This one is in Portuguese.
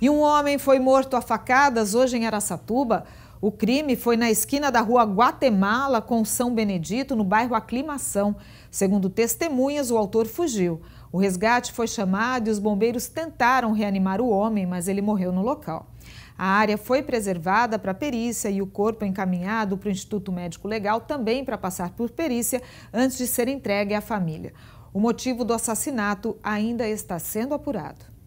E um homem foi morto a facadas hoje em Aracatuba. O crime foi na esquina da rua Guatemala com São Benedito, no bairro Aclimação. Segundo testemunhas, o autor fugiu. O resgate foi chamado e os bombeiros tentaram reanimar o homem, mas ele morreu no local. A área foi preservada para perícia e o corpo encaminhado para o Instituto Médico Legal também para passar por perícia antes de ser entregue à família. O motivo do assassinato ainda está sendo apurado.